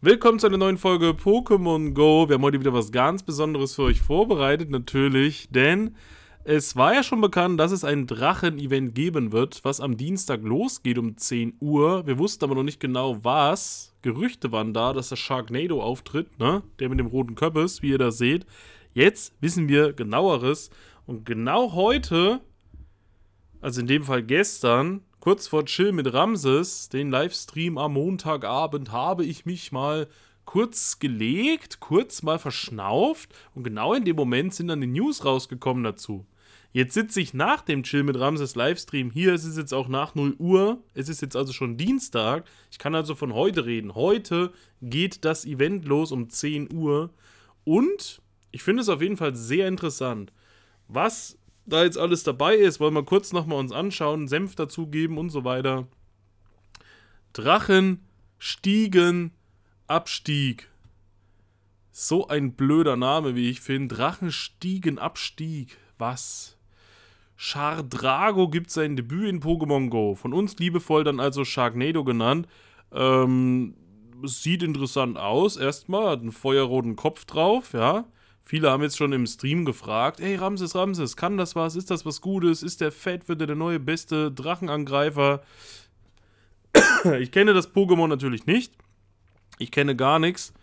Willkommen zu einer neuen Folge Pokémon Go. Wir haben heute wieder was ganz Besonderes für euch vorbereitet, natürlich, denn es war ja schon bekannt, dass es ein Drachen-Event geben wird, was am Dienstag losgeht um 10 Uhr. Wir wussten aber noch nicht genau, was. Gerüchte waren da, dass der Sharknado auftritt, ne? Der mit dem roten Köppes, wie ihr da seht. Jetzt wissen wir genaueres. Und genau heute, also in dem Fall gestern, kurz vor Chill mit Ramses, den Livestream am Montagabend, habe ich mich mal kurz gelegt, kurz mal verschnauft und genau in dem Moment sind dann die News rausgekommen dazu. Jetzt sitze ich nach dem Chill mit Ramses Livestream hier. Es ist jetzt auch nach 0 Uhr. Es ist jetzt also schon Dienstag. Ich kann also von heute reden. Heute geht das Event los um 10 Uhr. Und ich finde es auf jeden Fall sehr interessant, was da jetzt alles dabei ist, wollen wir kurz nochmal uns anschauen, Senf dazugeben und so weiter. Drachen, Stiegen, Abstieg. So ein blöder Name, wie ich finde. Drachen, Stiegen, Abstieg. Was? Schardrago gibt sein Debüt in Pokémon Go. Von uns liebevoll dann also Sharknado genannt. Ähm, sieht interessant aus. Erstmal hat einen feuerroten Kopf drauf, ja. Viele haben jetzt schon im Stream gefragt, hey Ramses, Ramses, kann das was? Ist das was Gutes? Ist der Fate wieder der neue beste Drachenangreifer? ich kenne das Pokémon natürlich nicht. Ich kenne gar nichts.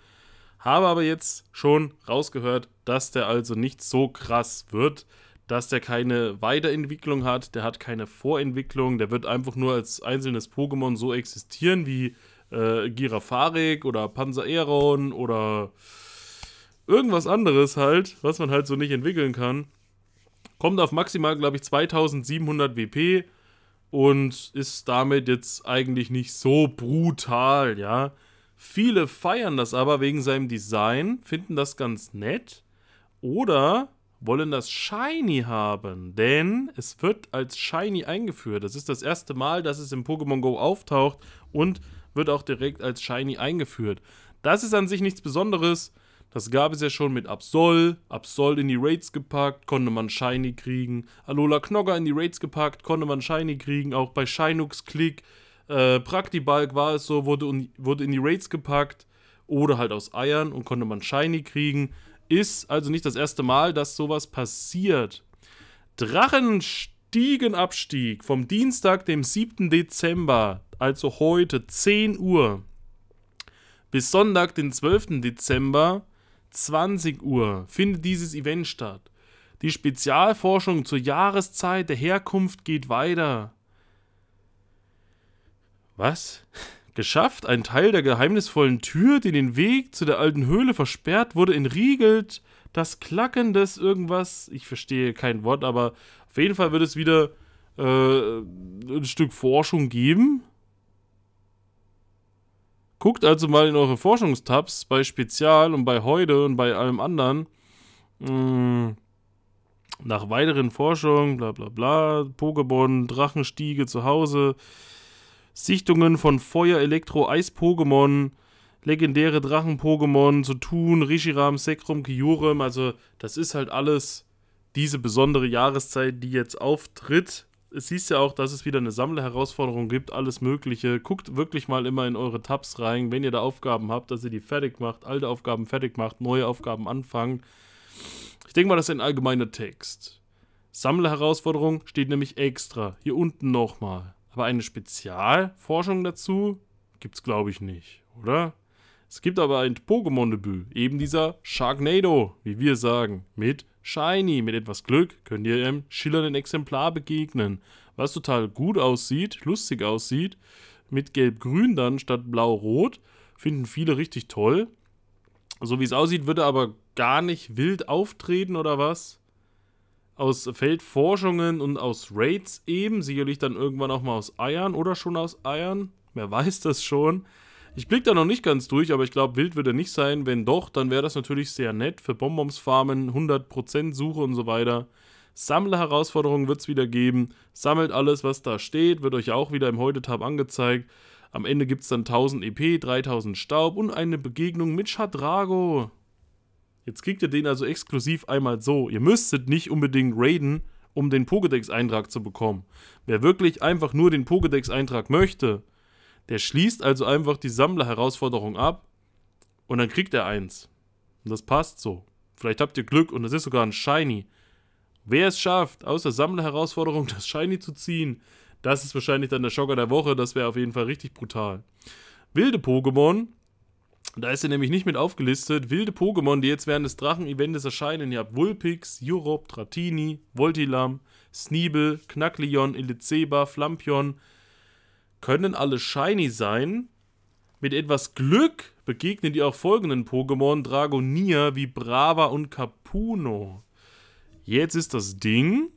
Habe aber jetzt schon rausgehört, dass der also nicht so krass wird, dass der keine Weiterentwicklung hat, der hat keine Vorentwicklung, der wird einfach nur als einzelnes Pokémon so existieren wie äh, Girafarik oder Panzereron oder irgendwas anderes halt, was man halt so nicht entwickeln kann. Kommt auf maximal, glaube ich, 2700 WP und ist damit jetzt eigentlich nicht so brutal, ja. Viele feiern das aber wegen seinem Design, finden das ganz nett oder wollen das Shiny haben, denn es wird als Shiny eingeführt. Das ist das erste Mal, dass es im Pokémon Go auftaucht und wird auch direkt als Shiny eingeführt. Das ist an sich nichts Besonderes das gab es ja schon mit Absol, Absol in die Raids gepackt, konnte man Shiny kriegen. Alola Knogger in die Raids gepackt, konnte man Shiny kriegen. Auch bei Shinux Click, äh, Praktibalk war es so, wurde, un, wurde in die Raids gepackt. Oder halt aus Eiern und konnte man Shiny kriegen. Ist also nicht das erste Mal, dass sowas passiert. Drachenstiegenabstieg vom Dienstag, dem 7. Dezember, also heute 10 Uhr, bis Sonntag, den 12. Dezember, 20 Uhr findet dieses Event statt. Die Spezialforschung zur Jahreszeit der Herkunft geht weiter. Was? Geschafft? Ein Teil der geheimnisvollen Tür, die den Weg zu der alten Höhle versperrt wurde, entriegelt. Das Klacken des irgendwas. Ich verstehe kein Wort, aber auf jeden Fall wird es wieder äh, ein Stück Forschung geben. Guckt also mal in eure Forschungstabs bei Spezial und bei Heute und bei allem anderen. Mm. nach weiteren Forschungen, bla bla bla, Pokémon, Drachenstiege zu Hause, Sichtungen von Feuer, Elektro, Eis-Pokémon, legendäre Drachen-Pokémon zu tun, Rishiram, Sekrum, Kyurem, also das ist halt alles diese besondere Jahreszeit, die jetzt auftritt es hieß ja auch, dass es wieder eine Sammlerherausforderung gibt, alles Mögliche. Guckt wirklich mal immer in eure Tabs rein, wenn ihr da Aufgaben habt, dass ihr die fertig macht, alte Aufgaben fertig macht, neue Aufgaben anfangen. Ich denke mal, das ist ein allgemeiner Text. Sammlerherausforderung steht nämlich extra, hier unten nochmal. Aber eine Spezialforschung dazu gibt es, glaube ich, nicht, oder? Es gibt aber ein Pokémon-Debüt, eben dieser Sharknado, wie wir sagen, mit Shiny. Mit etwas Glück könnt ihr einem schillernden Exemplar begegnen, was total gut aussieht, lustig aussieht. Mit Gelb-Grün dann statt Blau-Rot finden viele richtig toll. So wie es aussieht, wird er aber gar nicht wild auftreten oder was. Aus Feldforschungen und aus Raids eben, sicherlich dann irgendwann auch mal aus Eiern oder schon aus Eiern. Wer weiß das schon. Ich blick da noch nicht ganz durch, aber ich glaube, wild wird er nicht sein. Wenn doch, dann wäre das natürlich sehr nett. Für Bonbons farmen, 100% Suche und so weiter. Sammler-Herausforderungen wird es wieder geben. Sammelt alles, was da steht, wird euch auch wieder im Heute-Tab angezeigt. Am Ende gibt es dann 1000 EP, 3000 Staub und eine Begegnung mit Shadrago. Jetzt kriegt ihr den also exklusiv einmal so. Ihr müsstet nicht unbedingt raiden, um den Pokédex-Eintrag zu bekommen. Wer wirklich einfach nur den Pokédex-Eintrag möchte, der schließt also einfach die Sammlerherausforderung ab und dann kriegt er eins. Und das passt so. Vielleicht habt ihr Glück und das ist sogar ein Shiny. Wer es schafft, aus der Sammlerherausforderung das Shiny zu ziehen, das ist wahrscheinlich dann der Schocker der Woche. Das wäre auf jeden Fall richtig brutal. Wilde Pokémon. Da ist er nämlich nicht mit aufgelistet. Wilde Pokémon, die jetzt während des Drachen-Events erscheinen. Ihr habt Vulpix, Jurop, Dratini, Voltilam, Sneebel, Knackleon, Elizeba, Flampion, können alle shiny sein. Mit etwas Glück begegnen dir auch folgenden Pokémon Dragonier, wie Brava und Capuno. Jetzt ist das Ding.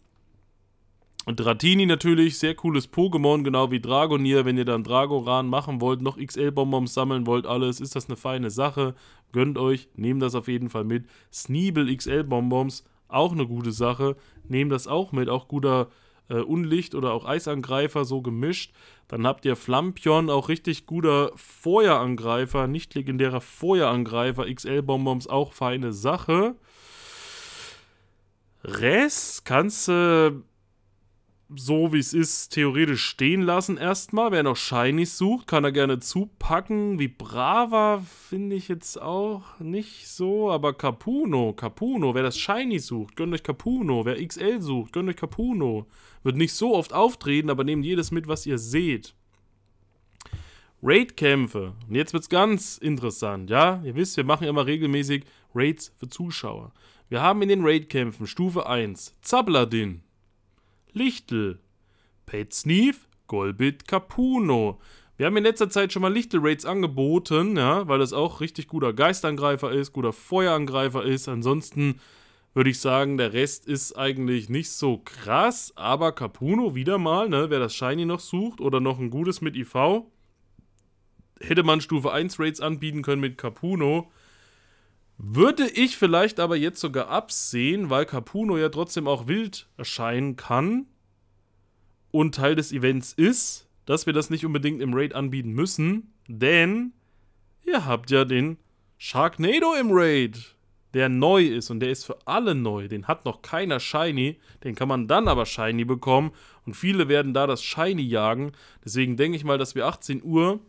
Und Dratini natürlich, sehr cooles Pokémon, genau wie Dragonier. Wenn ihr dann Dragoran machen wollt, noch XL-Bonbons sammeln wollt, alles, ist das eine feine Sache. Gönnt euch, nehmt das auf jeden Fall mit. Sneebel XL-Bonbons, auch eine gute Sache. Nehmt das auch mit, auch guter äh, Unlicht oder auch Eisangreifer so gemischt. Dann habt ihr Flampion, auch richtig guter Feuerangreifer, nicht legendärer Feuerangreifer. XL-Bonbons auch feine Sache. Res kannst du so wie es ist, theoretisch stehen lassen erstmal. Wer noch Shinies sucht, kann er gerne zupacken. Wie Brava finde ich jetzt auch nicht so, aber Capuno, Capuno, wer das Shiny sucht, gönnt euch Capuno. Wer XL sucht, gönnt euch Capuno. Wird nicht so oft auftreten, aber nehmt jedes mit, was ihr seht. Raid-Kämpfe. Und jetzt wird es ganz interessant, ja? Ihr wisst, wir machen ja immer regelmäßig Raids für Zuschauer. Wir haben in den Raid-Kämpfen Stufe 1 Zabladin. Lichtel. Petsneef, Golbit Capuno. Wir haben in letzter Zeit schon mal Lichtel-Raids angeboten, ja, weil das auch richtig guter Geistangreifer ist, guter Feuerangreifer ist. Ansonsten würde ich sagen, der Rest ist eigentlich nicht so krass, aber Capuno wieder mal, ne, wer das Shiny noch sucht oder noch ein gutes mit IV, hätte man Stufe 1 Raids anbieten können mit Capuno. Würde ich vielleicht aber jetzt sogar absehen, weil Capuno ja trotzdem auch wild erscheinen kann und Teil des Events ist, dass wir das nicht unbedingt im Raid anbieten müssen, denn ihr habt ja den Sharknado im Raid, der neu ist und der ist für alle neu. Den hat noch keiner Shiny, den kann man dann aber Shiny bekommen und viele werden da das Shiny jagen. Deswegen denke ich mal, dass wir 18 Uhr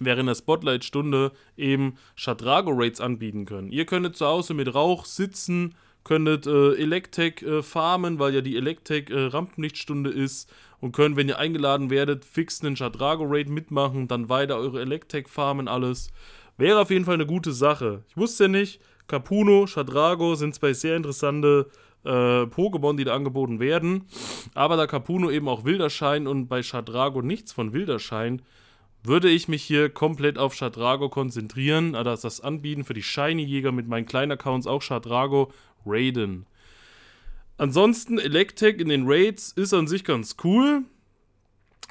während der Spotlight-Stunde eben Shadrago-Rates anbieten können. Ihr könntet zu Hause mit Rauch sitzen, könntet äh, Electech äh, farmen, weil ja die Electek äh, Rampenlichtstunde ist und könnt, wenn ihr eingeladen werdet, fix einen Shadrago-Raid mitmachen, dann weiter eure Electek farmen, alles. Wäre auf jeden Fall eine gute Sache. Ich wusste ja nicht, Capuno, Shadrago sind zwei sehr interessante äh, Pokémon, die da angeboten werden. Aber da Capuno eben auch Wilderschein und bei Shadrago nichts von Wilderschein, erscheint, würde ich mich hier komplett auf Shadrago konzentrieren, äh, da ist das anbieten für die Shiny-Jäger mit meinen kleinen Accounts auch Shadrago, Raiden. Ansonsten, Electek in den Raids ist an sich ganz cool.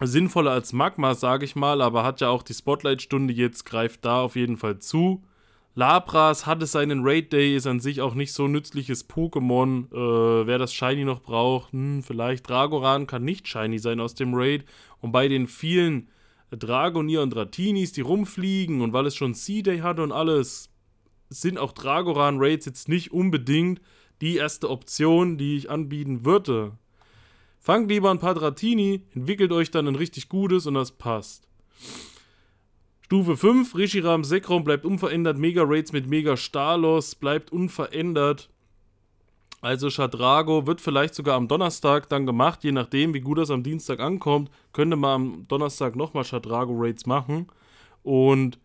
Sinnvoller als Magma, sage ich mal, aber hat ja auch die Spotlight-Stunde jetzt, greift da auf jeden Fall zu. Lapras hatte seinen Raid Day, ist an sich auch nicht so nützliches Pokémon. Äh, wer das Shiny noch braucht, hm, vielleicht. Dragoran kann nicht Shiny sein aus dem Raid. Und bei den vielen Dragonier und Dratinis, die rumfliegen und weil es schon Sea day hatte und alles, sind auch Dragoran-Raids jetzt nicht unbedingt die erste Option, die ich anbieten würde. Fangt lieber ein paar Dratini, entwickelt euch dann ein richtig gutes und das passt. Stufe 5, Rishiram Sekrom bleibt unverändert, Mega Raids mit Mega Stalos bleibt unverändert. Also Schadrago wird vielleicht sogar am Donnerstag dann gemacht, je nachdem, wie gut das am Dienstag ankommt, könnte man am Donnerstag nochmal schadrago Raids machen. Und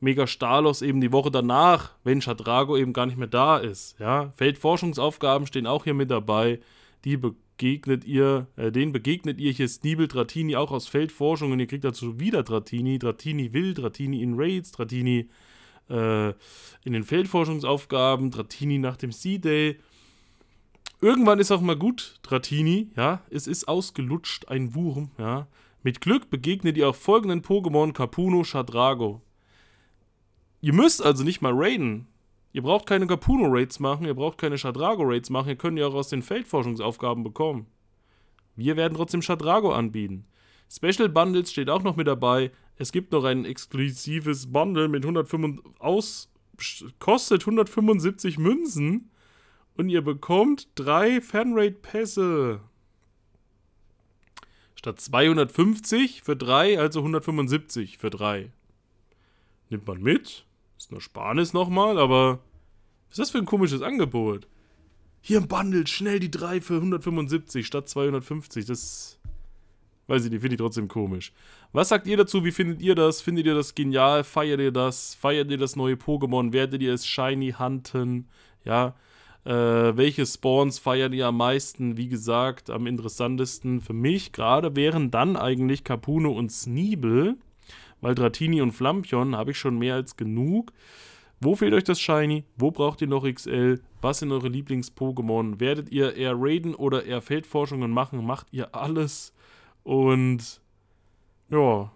Mega Stalos eben die Woche danach, wenn Schadrago eben gar nicht mehr da ist. Ja? Feldforschungsaufgaben stehen auch hier mit dabei. Die begegnet ihr, äh, den begegnet ihr hier Sneebel Dratini auch aus Feldforschung und ihr kriegt dazu wieder Dratini. Dratini will, Dratini in Raids, Dratini äh, in den Feldforschungsaufgaben, Dratini nach dem Sea Day. Irgendwann ist auch mal gut, Dratini, ja. Es ist ausgelutscht, ein Wurm, ja. Mit Glück begegnet ihr auch folgenden Pokémon Capuno, Shadrago. Ihr müsst also nicht mal raiden. Ihr braucht keine Capuno-Raids machen, ihr braucht keine Shadrago-Raids machen, ihr könnt ja auch aus den Feldforschungsaufgaben bekommen. Wir werden trotzdem Shadrago anbieten. Special Bundles steht auch noch mit dabei. Es gibt noch ein exklusives Bundle mit 105 aus kostet 175 Münzen. Und ihr bekommt drei Fanrate-Pässe. Statt 250 für drei, also 175 für drei. Nimmt man mit. Ist eine Ersparnis nochmal, aber was ist das für ein komisches Angebot? Hier im Bundle, schnell die drei für 175 statt 250. Das weiß ich nicht, finde ich trotzdem komisch. Was sagt ihr dazu? Wie findet ihr das? Findet ihr das genial? Feiert ihr das? Feiert ihr das neue Pokémon? Werdet ihr es shiny hunten? Ja, äh, welche Spawns feiern ihr am meisten? Wie gesagt, am interessantesten für mich gerade wären dann eigentlich Capuno und Sneebel, weil Dratini und Flampion habe ich schon mehr als genug. Wo fehlt euch das Shiny? Wo braucht ihr noch XL? Was sind eure Lieblings-Pokémon? Werdet ihr eher raiden oder eher Feldforschungen machen? Macht ihr alles? Und ja,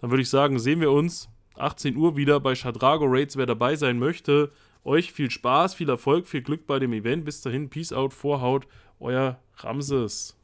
dann würde ich sagen, sehen wir uns 18 Uhr wieder bei Shadrago Raids, wer dabei sein möchte. Euch viel Spaß, viel Erfolg, viel Glück bei dem Event. Bis dahin, Peace out, Vorhaut, euer Ramses.